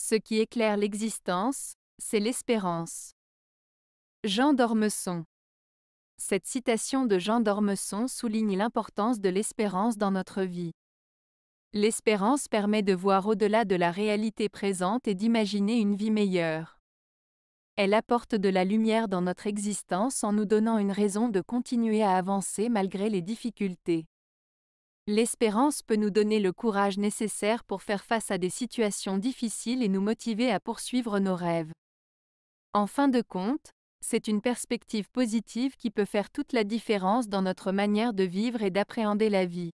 Ce qui éclaire l'existence, c'est l'espérance. Jean d'Ormesson. Cette citation de Jean d'Ormesson souligne l'importance de l'espérance dans notre vie. L'espérance permet de voir au-delà de la réalité présente et d'imaginer une vie meilleure. Elle apporte de la lumière dans notre existence en nous donnant une raison de continuer à avancer malgré les difficultés. L'espérance peut nous donner le courage nécessaire pour faire face à des situations difficiles et nous motiver à poursuivre nos rêves. En fin de compte, c'est une perspective positive qui peut faire toute la différence dans notre manière de vivre et d'appréhender la vie.